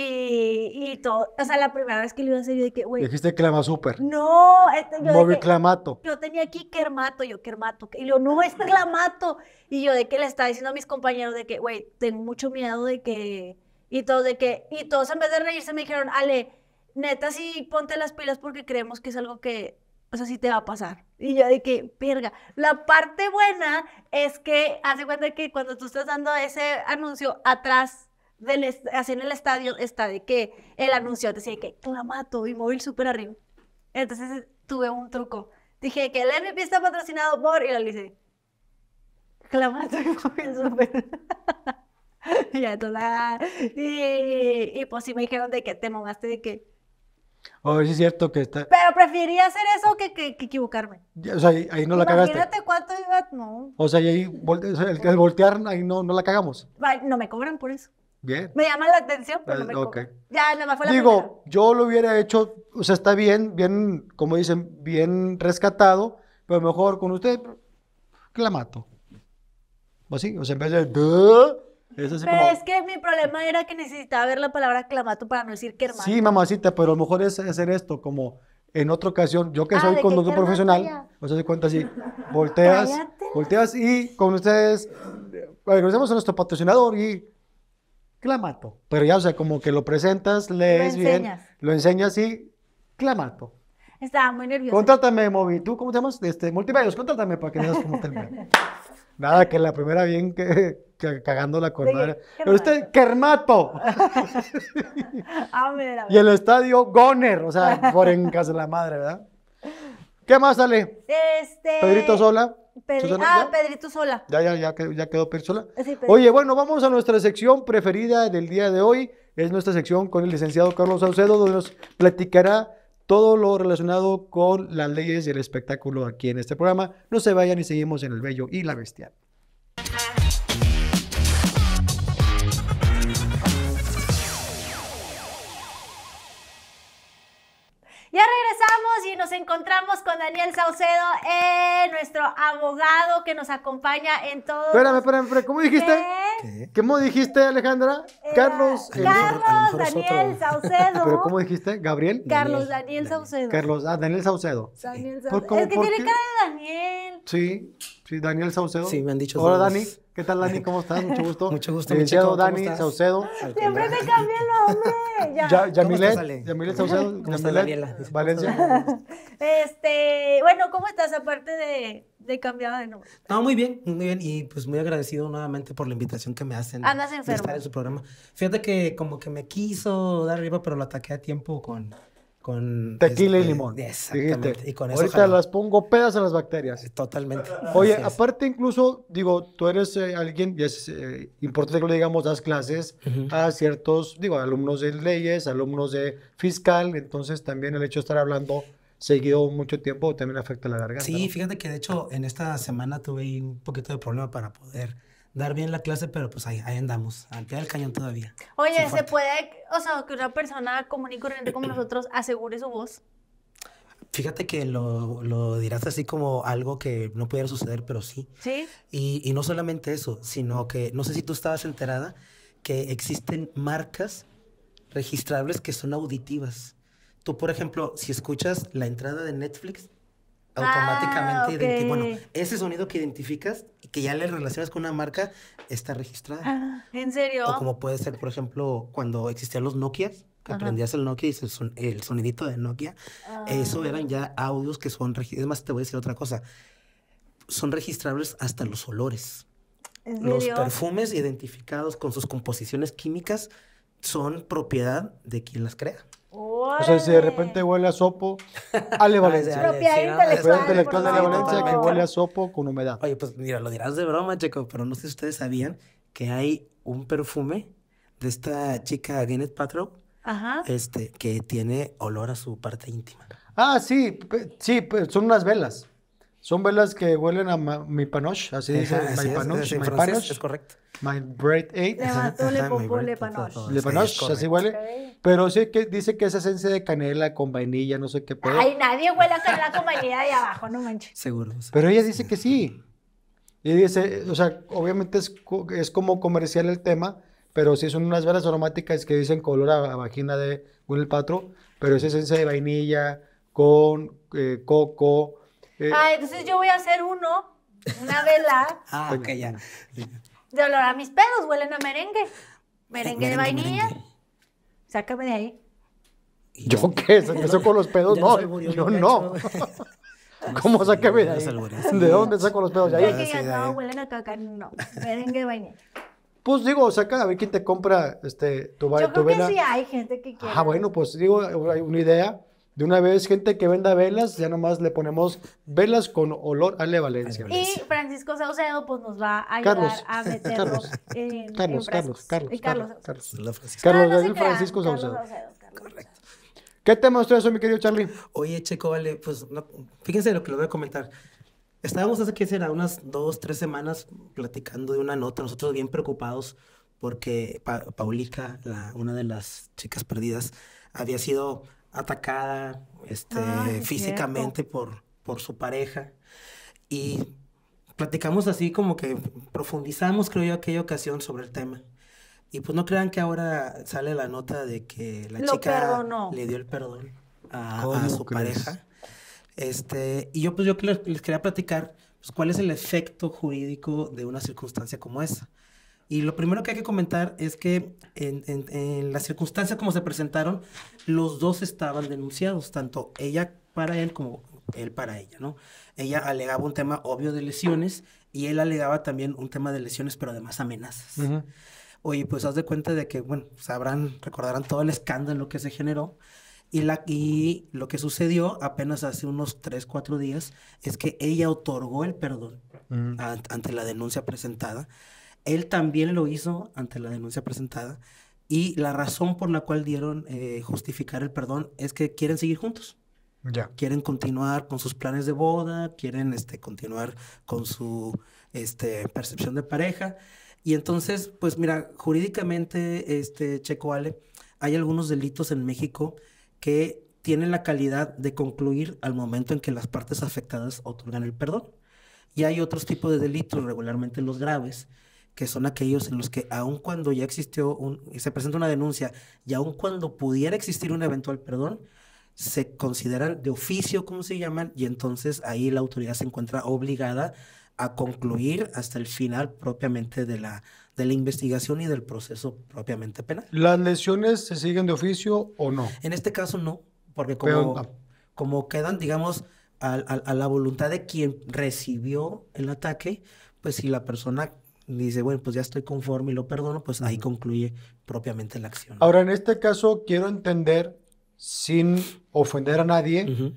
B: Y, y, todo, o sea, la primera vez que le iba a hacer, yo que, güey. Dijiste clama súper. No, este, yo Móvil clamato. Yo tenía aquí quermato, yo quermato. Y yo, no, es clamato. Y yo de que le estaba diciendo a mis compañeros de que, güey, tengo mucho miedo de que. Y todo, de que. Y todos en vez de reírse me dijeron, Ale, neta, sí, ponte las pilas porque creemos que es algo que. O sea, sí te va a pasar. Y yo de que, verga. La parte buena es que hace cuenta que cuando tú estás dando ese anuncio, atrás del así en el estadio está de que el anuncio decía que Clamato y móvil súper arriba. Entonces eh, tuve un truco. Dije que el MVP está patrocinado por y le dije, Clamato y móvil súper. y entonces, ah, y, y, pues sí me dijeron de que te mamaste de que
A: Oh, es cierto que está.
B: Pero prefería hacer eso que, que, equivocarme.
A: O sea, ahí, no la Imagínate cagaste. Imagínate
B: cuánto iba. No.
A: O sea, ahí el, el, voltear, ahí no, no la cagamos.
B: No me cobran por eso. Bien. Me llama la atención, pero ah, Ya, nada más fue Digo,
A: yo lo hubiera hecho, o sea, está bien, bien, como dicen, bien rescatado, pero mejor con usted, clamato la O pues sí, o sea, en vez de... Es pero es
B: que mi problema era que necesitaba ver la palabra clamato para no decir que hermano. Sí,
A: mamacita, pero a lo mejor es hacer esto, como en otra ocasión, yo que ah, soy conductor profesional, o sea, se cuenta así, volteas, volteas y con ustedes, agradecemos a nuestro patrocinador y clamato. Pero ya, o sea, como que lo presentas, lees lo bien, lo enseñas y clamato.
B: Estaba muy nervioso. Contrátame,
A: Moby. ¿Tú cómo te llamas? Este, Multimedios, contrátame para que veas cómo termina. Nada, que la primera bien cagando la madre. Pero usted, Kermato. y el estadio Goner, o sea, por encas de la madre, ¿verdad? ¿Qué más sale?
B: Este... Pedrito Sola ah, Pedrito Sola.
A: Ya, ya, ya, quedó, Pedrito Sola. Oye, bueno, vamos a nuestra sección preferida del día de hoy. Es nuestra sección con el licenciado Carlos Saucedo, donde nos platicará todo lo relacionado con las leyes del espectáculo aquí en este programa. No se vayan y seguimos en El Bello y la Bestia.
B: y nos encontramos con Daniel Saucedo, eh, nuestro abogado que nos acompaña en todo.
A: Espérame, espérame, espérame, ¿cómo dijiste? ¿Qué? ¿Cómo dijiste, Alejandra? Eh, Carlos. Carlos Daniel Saucedo. ¿Pero cómo dijiste? ¿Gabriel? Carlos
B: Daniel, Saucedo. Carlos,
A: ah, Daniel Saucedo.
B: Daniel Saucedo. es que tiene cara de Daniel.
A: Sí, sí, Daniel Saucedo. Sí, me han dicho. Hola, Dani. ¿Qué tal, Dani? ¿Cómo estás? Mucho gusto. Mucho gusto, eh, chico. Dani estás? Saucedo. Siempre
B: me cambié el nombre. Ya. ya Yamilet, Saucedo.
A: ¿Cómo estás, Daniela? Valencia.
B: Este, bueno, ¿cómo estás aparte de, de cambiada de nombre?
C: No, muy bien, muy bien. Y pues muy agradecido nuevamente por la invitación que me hacen. Andas enfermo. De estar en su programa. Fíjate que como que me
A: quiso dar arriba, pero lo ataqué a tiempo con
C: con tequila y este, limón. Exactamente. y con eso ahorita las
A: pongo pedas a las bacterias. Totalmente. Oye, aparte incluso, digo, tú eres eh, alguien, y es eh, importante que lo digamos, das clases a ciertos, digo, alumnos de leyes, alumnos de fiscal, entonces también el hecho de estar hablando seguido mucho tiempo también afecta la garganta. Sí,
C: fíjate que de hecho en esta semana tuve un poquito de problema para poder dar bien la clase, pero pues ahí, andamos, al pie del cañón todavía.
B: Oye, ¿se puede, o sea, que una persona común y corriente como nosotros asegure su voz?
C: Fíjate que lo, lo, dirás así como algo que no pudiera suceder, pero sí. Sí. Y, y no solamente eso, sino que no sé si tú estabas enterada que existen marcas registrables que son auditivas. Tú, por ejemplo, si escuchas la entrada de Netflix,
B: ah, automáticamente, bueno,
C: ese sonido que identificas que ya le relacionas con una marca está registrada. Ah,
B: ¿En serio? O como
C: puede ser, por ejemplo, cuando existían los Nokias, que aprendías el Nokia y el, sonidito de Nokia,
B: ah. eso eran
C: ya audios que son registrados. Es más, te voy a decir otra cosa. Son registrables hasta los olores.
B: los perfumes
C: identificados con sus composiciones químicas son propiedad de quien las crea.
B: O sea, si de
C: repente huele a sopo, Ale Valencia. Propiedad intelectual de Ale Valencia que huele a sopo con humedad. Oye, pues mira, lo dirás de broma, Checo, pero no sé si ustedes sabían que hay un perfume de esta chica Gwyneth Paltrow Este, que tiene olor a su parte íntima.
A: Ah, sí, sí, son unas velas. Son velas que huelen a mi panoche, así dice Mi panoche, my panoche. Es correcto. My bread eight. Le popó
B: le panoche. Le panoche, así
A: huele. Pero sí que dice que es esencia de canela con vainilla, no sé qué puede Ay,
B: nadie huele a canela con vainilla de abajo, no manches.
A: Seguro. Pero ella dice que sí. Y dice, o sea, obviamente es, es como comercial el tema, pero sí son unas velas aromáticas que dicen color a, vagina de Will Patro, pero es esencia de vainilla con eh, coco, eh, ah,
B: entonces yo voy a hacer uno, una vela. ah, ok, ya. De olor a mis pedos, huelen a merengue. Merengue de vainilla. Sácame de ahí.
A: ¿Yo qué? ¿Se empezó con los pedos? No, yo no. ¿Cómo sácame de ahí? ¿De dónde saco los pedos? Ya, ahí. no,
B: huelen a caca, no. Merengue de vainilla.
A: Pues digo, saca, a ver quién te compra este, tu, Yo creo que sí hay
B: gente que ah, quiere.
A: Ah, bueno, pues digo, hay una idea. De una vez, gente que venda velas, ya nomás le ponemos velas con olor a Le Valencia. Y
B: Francisco Saucedo, pues nos va a ayudar a meterlo Carlos. En, Carlos, Carlos, Carlos, Carlos, Carlos,
A: Carlos, Carlos,
B: Francisco Saucedo. Saucedo Correcto.
C: ¿Qué tema ustedes son, mi querido Charlie? Oye, Checo, vale, pues fíjense lo que le voy a comentar. Estábamos hace, ¿qué será? Unas dos, tres semanas platicando de una nota, nosotros bien preocupados porque Paulica, una de las chicas perdidas, había sido atacada este, ah, físicamente por, por su pareja. Y platicamos así como que profundizamos, creo yo, aquella ocasión sobre el tema. Y pues no crean que ahora sale la nota de que la chica le dio el perdón a, su pareja. Este, y yo pues yo les, quería platicar pues, cuál es el efecto jurídico de una circunstancia como esa. Y lo primero que hay que comentar es que en, las circunstancias como se presentaron, los dos estaban denunciados, tanto ella para él como él para ella, ¿no? Ella alegaba un tema obvio de lesiones y él alegaba también un tema de lesiones, pero además amenazas. Oye, pues haz de cuenta de que, bueno, sabrán, recordarán todo el escándalo que se generó. Y, la, y lo que sucedió apenas hace unos 3, 4 días es que ella otorgó el perdón ante la denuncia presentada él también lo hizo ante la denuncia presentada y la razón por la cual dieron eh, justificar el perdón es que quieren seguir juntos. Ya. Quieren continuar con sus planes de boda, quieren este, continuar con su este, percepción de pareja. Y entonces, pues mira, jurídicamente, este, Checo Ale, hay algunos delitos en México que tienen la calidad de concluir al momento en que las partes afectadas otorgan el perdón. Y hay otros tipos de delitos, regularmente los graves, que son aquellos en los que aun cuando ya existió, un, se presenta una denuncia y aun cuando pudiera existir un eventual perdón, se consideran de oficio, ¿cómo se llaman, y entonces ahí la autoridad se encuentra obligada a concluir hasta el final propiamente de la, de la investigación y del proceso propiamente penal.
A: ¿Las lesiones se siguen de oficio
C: o no? En este caso no, porque como, como quedan, digamos, a, la voluntad de quien recibió el ataque, pues si la persona dice, bueno, pues ya estoy conforme y lo perdono, pues ahí concluye propiamente la acción.
A: Ahora, en este caso, quiero entender, sin ofender a nadie,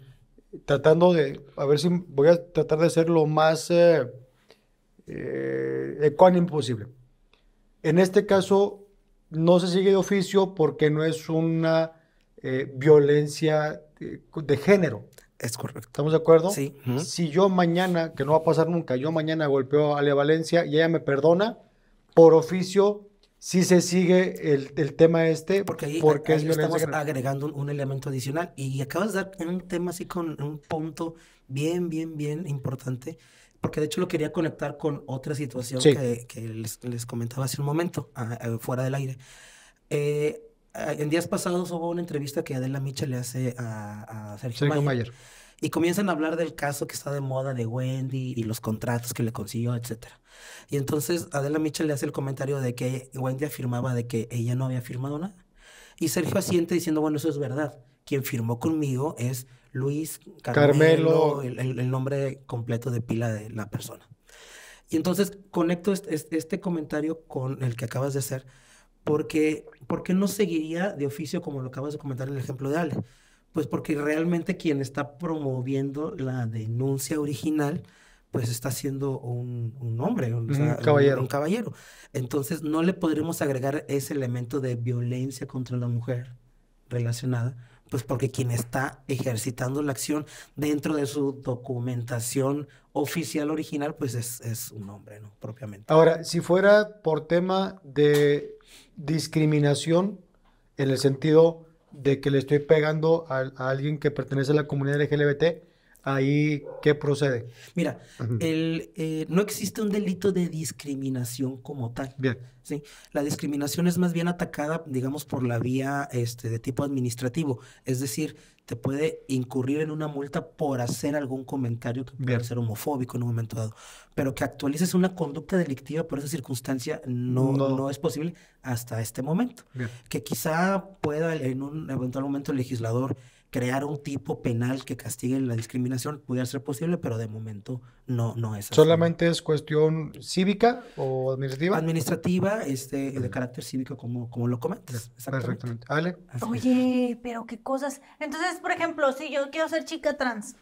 A: tratando de, a ver si voy a tratar de ser lo más eh, eh posible. En este caso, no se sigue de oficio porque no es una eh, violencia eh, de género. Es correcto. ¿Estamos de acuerdo? Sí. Si yo mañana, que no va a pasar nunca, yo mañana golpeo a Ale Valencia y ella me perdona, por oficio si se sigue el, tema este, porque estamos
C: agregando un, elemento adicional. Y, acabas de dar un tema así con un punto bien, bien, bien importante, porque de hecho lo quería conectar con otra situación que, les, comentaba hace un momento, fuera del aire. Eh, Ah, en días pasados hubo una entrevista que Adela Micha le hace a, a Sergio, Mayer, Y comienzan a hablar del caso que está de moda de Wendy y los contratos que le consiguió, etc. Y entonces Adela Micha le hace el comentario de que Wendy afirmaba de que ella no había firmado nada. Y Sergio asiente diciendo, bueno, eso es verdad. Quien firmó conmigo es Luis Carmelo, Carmelo. El, nombre completo de pila de la persona. Y entonces conecto este, este comentario con el que acabas de hacer porque ¿por qué no seguiría de oficio como lo acabas de comentar en el ejemplo de Ale? Pues porque realmente quien está promoviendo la denuncia original, pues está siendo un, hombre, un, caballero. un, caballero. Entonces no le podremos agregar ese elemento de violencia contra la mujer relacionada pues porque quien está ejercitando la acción dentro de su documentación oficial original, pues es, un hombre, ¿no?
A: Propiamente. Ahora, si fuera por tema de discriminación, en el sentido de que le estoy pegando a, a alguien que pertenece a la comunidad LGBT, ahí qué procede.
C: Mira, el, eh, no existe un delito de discriminación como tal. Bien. ¿sí? La discriminación es más bien atacada, digamos, por la vía este, de tipo administrativo. Es decir, te puede incurrir en una multa por hacer algún comentario que puede ser homofóbico en un momento dado. Pero que actualices una conducta delictiva por esa circunstancia no, no. es posible hasta este momento. Que quizá pueda en un eventual momento el legislador crear un tipo penal que castigue la discriminación
A: pudiera ser posible, pero de momento no, no es así. ¿Solamente es cuestión cívica o administrativa? Administrativa,
C: este, de carácter cívico, como, como lo comentas.
A: Exactamente. Perfectamente. Ale.
B: Oye, pero qué cosas. Entonces, por ejemplo, si yo quiero ser chica trans,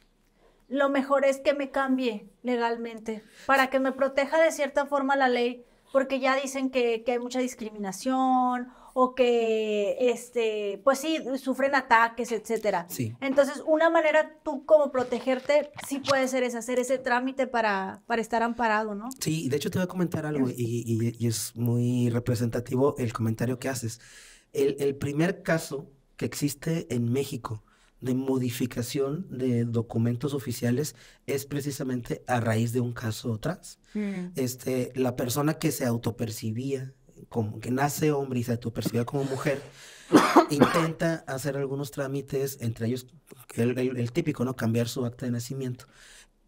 B: lo mejor es que me cambie legalmente para que me proteja de cierta forma la ley, porque ya dicen que, que hay mucha discriminación o que, este, pues sí, sufren ataques, etcétera. Sí. Entonces, una manera tú como protegerte sí puede ser es hacer ese trámite para, para estar amparado, ¿no?
C: Sí, de hecho te voy a comentar algo y, y, es muy representativo el comentario que haces. El, el, primer caso que existe en México de modificación de documentos oficiales es precisamente a raíz de un caso trans. Mm. Este, la persona que se autopercibía como que nace hombre y se autopercibe como mujer, intenta hacer algunos trámites, entre ellos el, típico, ¿no? Cambiar su acta de nacimiento.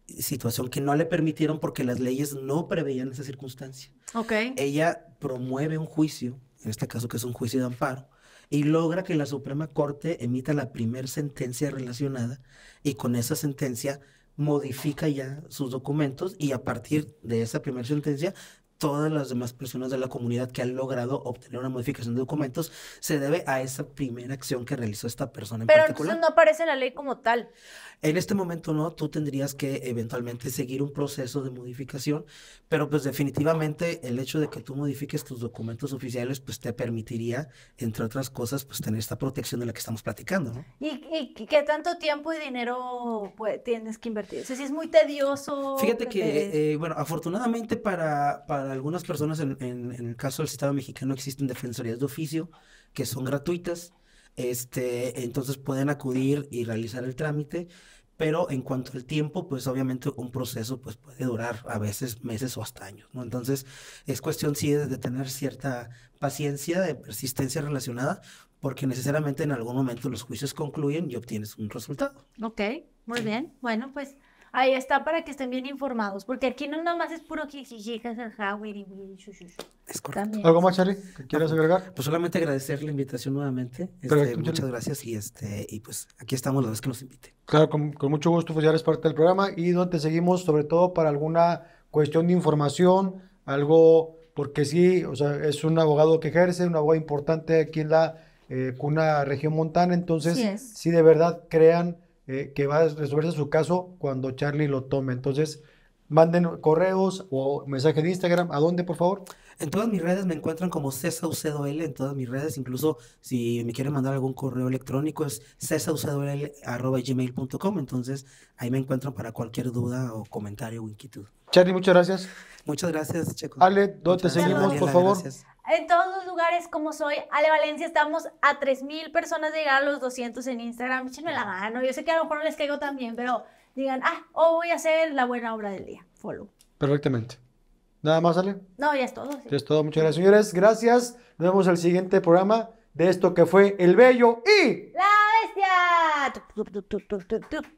C: Situación que no le permitieron porque las leyes no preveían esa circunstancia. Ok. Ella promueve un juicio, en este caso que es un juicio de amparo, y logra que la Suprema Corte emita la primera sentencia relacionada y con esa sentencia modifica ya sus documentos y a partir de esa primera sentencia todas las demás personas de la comunidad que han logrado obtener una modificación de documentos se debe a esa primera acción que realizó esta persona en Pero particular. Pero
B: no aparece en la ley como tal.
C: En este momento no, tú tendrías que eventualmente seguir un proceso de modificación, pero pues definitivamente el hecho de que tú modifiques tus documentos oficiales pues te permitiría, entre otras cosas, pues tener esta protección de la que estamos platicando, ¿no?
B: ¿Y, y qué tanto tiempo y dinero pues, tienes que invertir? O sea, si es muy tedioso. Fíjate que,
C: eh, bueno, afortunadamente para, para algunas personas, en, en, el caso del Estado mexicano, existen defensorías de oficio que son gratuitas. Este, entonces pueden acudir y realizar el trámite, pero en cuanto al tiempo, pues obviamente un proceso pues, puede durar a veces meses o hasta años, ¿no? Entonces es cuestión sí de tener cierta paciencia, de persistencia relacionada, porque necesariamente en algún momento los juicios concluyen y obtienes un resultado.
B: Ok, muy bien. Bueno, pues... Ahí está para que estén bien informados, porque aquí no nada más es puro
C: ¿Algo más, Charlie, que quieras ah, agregar? Pues solamente agradecer la invitación nuevamente.
A: Este, muchas gracias y, este, y pues aquí estamos la vez que nos inviten. Claro, con, mucho gusto, pues ya eres parte del programa y donde seguimos, sobre todo para alguna cuestión de información, algo, porque sí, o sea, es un abogado que ejerce, un abogado importante aquí en la eh, cuna región montana, entonces, si sí de verdad crean eh, que va a resolverse su caso cuando Charlie lo tome. Entonces, manden correos o mensaje de Instagram. ¿A dónde, por favor? En todas mis redes me encuentran como cesaucedoL, en todas mis redes, incluso si me
C: quieren mandar algún correo electrónico es gmail.com entonces ahí me encuentran para cualquier duda o comentario o inquietud. Charlie, muchas gracias. Muchas gracias, Checo. Ale,
A: ¿dónde te seguimos, por favor?
B: en todos los lugares como soy. Ale Valencia, estamos a 3.000 personas de llegar a los 200 en Instagram. Échenme la mano. Yo sé que a lo mejor no les caigo también pero digan, ah, hoy voy a hacer la buena obra del día. Follow.
A: Perfectamente. ¿Nada más, Ale?
B: No, ya es todo. Ya
A: es todo. Muchas gracias, señores. Gracias. Nos vemos al siguiente programa de esto que fue El Bello y...
B: ¡La Bestia!